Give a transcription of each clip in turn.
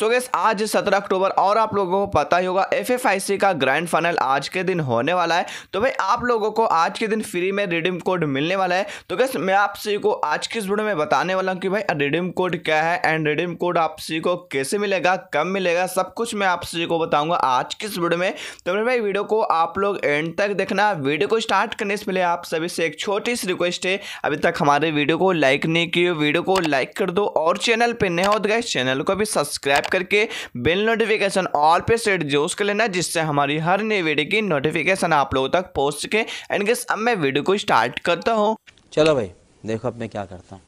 सो gas आज सत्रह अक्टूबर और आप लोगों को पता ही होगा एफ एफ का ग्रैंड फाइनल आज के दिन होने वाला है तो भाई आप लोगों को आज के दिन फ्री में रिडीम कोड मिलने वाला है तो गैस मैं आप सभी को आज के इस वीडियो में बताने वाला हूँ कि भाई रिडीम कोड क्या है एंड रिडीम कोड आप सी को कैसे मिलेगा कब मिलेगा सब कुछ मैं आप सी को बताऊँगा आज के इस वीडियो में तो मेरे भाई वीडियो को आप लोग एंड तक देखना वीडियो को स्टार्ट करने से पहले आप सभी से एक छोटी सी रिक्वेस्ट है अभी तक हमारे वीडियो को लाइक नहीं की वीडियो को लाइक कर दो और चैनल पर नए हो तो गए चैनल को भी सब्सक्राइब करके बेल नोटिफिकेशन ऑल पे सेट जोश कर लेना जिससे हमारी हर नई वीडियो की नोटिफिकेशन आप लोगों तक पहुंच सके एंड गेस अब मैं वीडियो को स्टार्ट करता हूँ चलो भाई देखो अब मैं क्या करता हूँ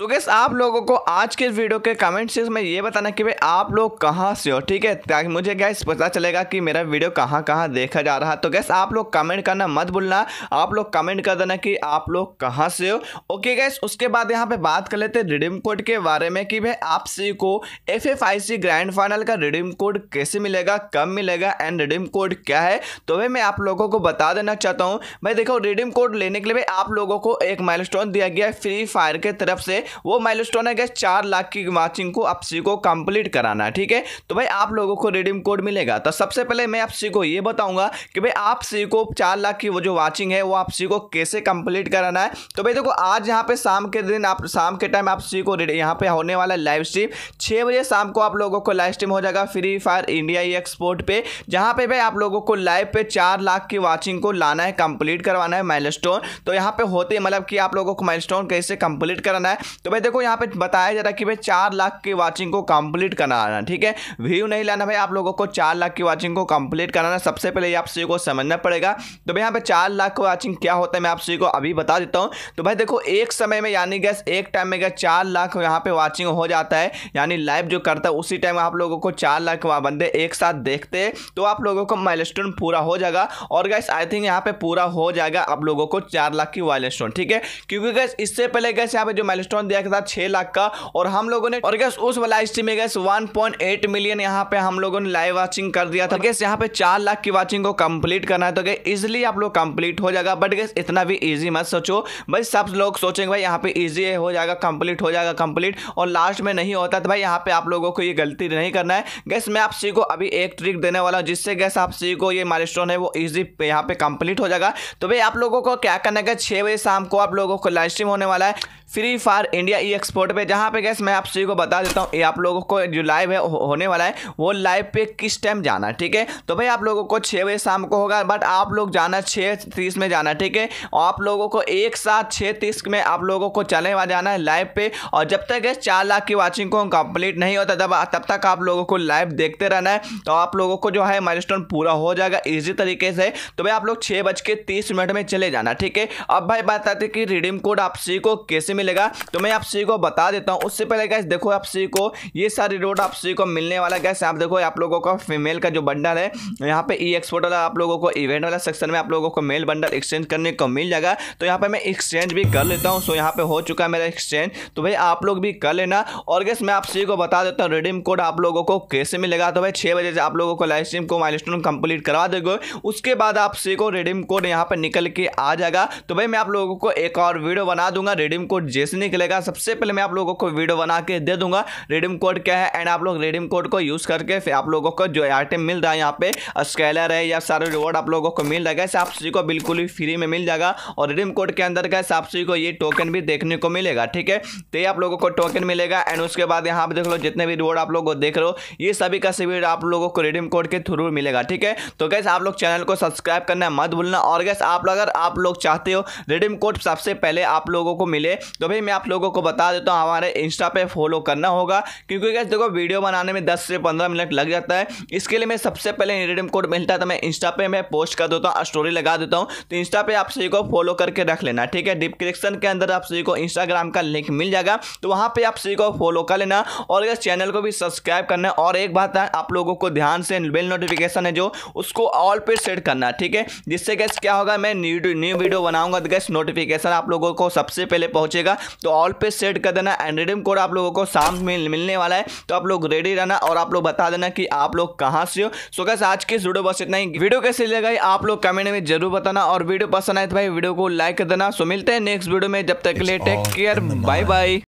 सो so गैस आप लोगों को आज के वीडियो के कमेंट सेक्शन में ये बताना कि भाई आप लोग कहाँ से हो ठीक है ताकि मुझे गैस पता चलेगा कि मेरा वीडियो कहाँ कहाँ देखा जा रहा है तो गैस आप लोग कमेंट करना मत भूलना आप लोग कमेंट कर देना कि आप लोग कहाँ से हो ओके गैस उसके बाद यहाँ पे बात कर लेते हैं रिडीम कोड के बारे में कि भाई आप सी को F F I C grand final का रिडीम कोड कैसे मिलेगा कब मिलेगा एंड रिडीम कोड क्या है तो भाई मैं आप लोगों को बता देना चाहता हूँ भाई देखो रिडीम कोड लेने के लिए भाई आप लोगों को एक माइल दिया गया है फ्री फायर के तरफ से वो स्टोन है गैस चार लाख की वाचिंग को आप सी को कंप्लीट कराना है ठीक है तो भाई आप लोगों को रिडीम कोड मिलेगा तो सबसे पहले मैं आप सी को ये बताऊंगा कि भाई आप सी को चार लाख की वो जो वाचिंग है वो आप सी को कैसे कंप्लीट कराना है तो भाई देखो आज यहाँ पे शाम के दिन आप शाम के टाइम आप सी को यहाँ पे होने वाला लाइव स्ट्रीम छः बजे शाम को आप लोगों को लाइव स्ट्रीम हो जाएगा Free Fire India esports पे जहाँ पे भाई आप लोगों को लाइव पे चार लाख की वाचिंग को लाना है कंप्लीट करवाना है माइल तो यहाँ पे होते मतलब कि आप लोगों को माइल कैसे कंप्लीट कराना है तो भाई देखो यहाँ पे बताया जा रहा है कि भाई चार लाख की वाचिंग को कंप्लीट कराना ठीक है व्यू नहीं लाना भाई आप लोगों को चार लाख की वाचिंग को कंप्लीट कराना सबसे पहले आप सभी को समझना पड़ेगा तो भाई यहाँ पे चार लाख की वाचिंग क्या होता है मैं आप सभी को अभी बता देता हूँ तो भाई देखो एक समय में यानी गैस एक टाइम में गैस चार लाख यहाँ पे वाचिंग हो जाता है यानी लाइव जो करता है उसी टाइम आप लोगों को चार लाख बंदे एक साथ देखते तो आप लोगों को माइल पूरा हो जाएगा और गैस आई थिंक यहाँ पे पूरा हो जाएगा आप लोगों को चार लाख की वाइल ठीक है क्योंकि गैस इससे पहले गैस यहाँ पे जो माइलस्टोन दिया के साथ छः लाख का और हम लोगों ने और गैस उस वाला स्ट्रीम में guess one point eight million यहाँ पे हम लोगों ने लाइव वाचिंग कर दिया था गैस यहाँ पे चार लाख की वाचिंग को कंप्लीट करना है तो गए इजिली आप लोग कंप्लीट हो जाएगा बट गैस इतना भी ईजी मत सोचो भाई सब लोग सोचेंगे भाई यहाँ पे ईजी हो जाएगा कंप्लीट हो जाएगा कंप्लीट और लास्ट में नहीं होता तो भाई यहाँ पे आप लोगों को ये गलती नहीं करना है गैस मैं आप सी को अभी एक ट्रिक देने वाला हूँ जिससे गैस आप सी को ये माइलस्टोन है वो ईजी यहाँ पे कंप्लीट हो जाएगा तो भाई आप लोगों को क्या करना है छह बजे शाम को आप लोगों को लाइव स्ट्रीम होने वाला है Free Fire India esports पे जहाँ पे गैस मैं आप सभी को बता देता हूँ ये आप लोगों को जो लाइव है होने वाला है वो लाइव पे किस टाइम जाना ठीक है तो भाई आप लोगों को छः बजे शाम को होगा बट आप लोग जाना छः तीस में जाना ठीक है आप लोगों को एक साथ छः तीस में आप लोगों को चले हुआ जाना है लाइव पे और जब तक गैस चार लाख की वॉचिंग को कंप्लीट नहीं होता तब तब तक आप लोगों को लाइव देखते रहना है तो आप लोगों को जो है माइल पूरा हो जाएगा ईजी तरीके से तो भाई आप लोग छः बज के तीस मिनट में चले जाना ठीक है अब भाई बताते कि रिडीम कोड आप सी को कैसे मिलेगा तो तो मैं आप सभी को बता देता हूँ उससे पहले गैस देखो आप सभी को ये सारे रोड आप सभी को मिलने वाला गैस आप देखो आप लोगों का फीमेल का जो बंडल है यहाँ पे ई एक्सपोर्ट वाला आप लोगों को इवेंट वाला सेक्शन में आप लोगों को मेल बंडल एक्सचेंज करने को मिल जाएगा तो यहाँ पर मैं एक्सचेंज भी कर लेता हूँ सो यहाँ पे हो चुका है मेरा एक्सचेंज तो भाई आप लोग भी कर लेना और गैस मैं आप सभी को बता देता हूँ रिडीम कोड आप लोगों को कैसे मिलेगा तो भाई छः बजे से आप लोगों को लाइव स्ट्रीम को माइल कंप्लीट करवा देगा उसके बाद आप सभी को रिडीम कोड यहाँ पर निकल के आ जाएगा तो भाई मैं आप लोगों को एक और वीडियो बना दूंगा रिडीम कोड जैसे निकलेगा जाएगा सबसे पहले मैं आप लोगों को वीडियो बना के दे दूंगा रिडीम कोड क्या है एंड आप लोग रिडीम कोड को यूज़ करके फिर आप लोगों को जो आइटम मिल रहा है यहाँ पे स्केलर है या सारे रिवॉर्ड आप लोगों को मिल जाएगा इसे आप सभी को बिल्कुल ही फ्री में मिल जाएगा और रिडीम कोड के अंदर का आप सभी को ये टोकन भी देखने को मिलेगा ठीक है तो ये आप लोगों को टोकन मिलेगा एंड उसके बाद यहाँ पे देख लो जितने भी रिवॉर्ड आप लोग देख रहे हो ये सभी का सभी आप लोगों को रिडीम कोड के थ्रू मिलेगा ठीक है तो कैसे आप लोग चैनल को सब्सक्राइब करना मत भूलना और कैसे आप लोग अगर आप लोग चाहते हो रिडीम कोड सबसे पहले आप लोगों को मिले तो भाई मैं आप लोग लोगों को बता देता हूँ हमारे इंस्टा पे फॉलो करना होगा क्योंकि कैसे देखो वीडियो बनाने में 10 से 15 मिनट लग जाता है इसके लिए मैं सबसे पहले रिडीम कोड मिलता है तो मैं इंस्टा पे मैं पोस्ट कर देता हूँ स्टोरी लगा देता हूँ तो इंस्टा पे आप सभी को फॉलो करके रख लेना ठीक है डिस्क्रिप्शन के अंदर आप सभी को इंस्टाग्राम का लिंक मिल जाएगा तो वहाँ पर आप सभी को फॉलो कर लेना और इस चैनल को भी सब्सक्राइब करना और एक बात है आप लोगों को ध्यान से बिल नोटिफिकेशन है जो उसको ऑल पे सेट करना ठीक है जिससे गैस क्या होगा मैं न्यू न्यू वीडियो बनाऊंगा तो गैस नोटिफिकेशन आप लोगों को सबसे पहले पहुंचेगा तो ऑल ऑल पे सेट कर देना एंड रिडीम कोड आप लोगों को शाम में मिलने वाला है तो आप लोग रेडी रहना और आप लोग बता देना कि आप लोग कहाँ से हो सो कैसे आज के वीडियो बस इतना ही वीडियो कैसे लगा आप लोग कमेंट में जरूर बताना और वीडियो पसंद आए तो भाई वीडियो को लाइक कर देना सो मिलते हैं नेक्स्ट वीडियो में जब तक के लिए टेक केयर बाय बाय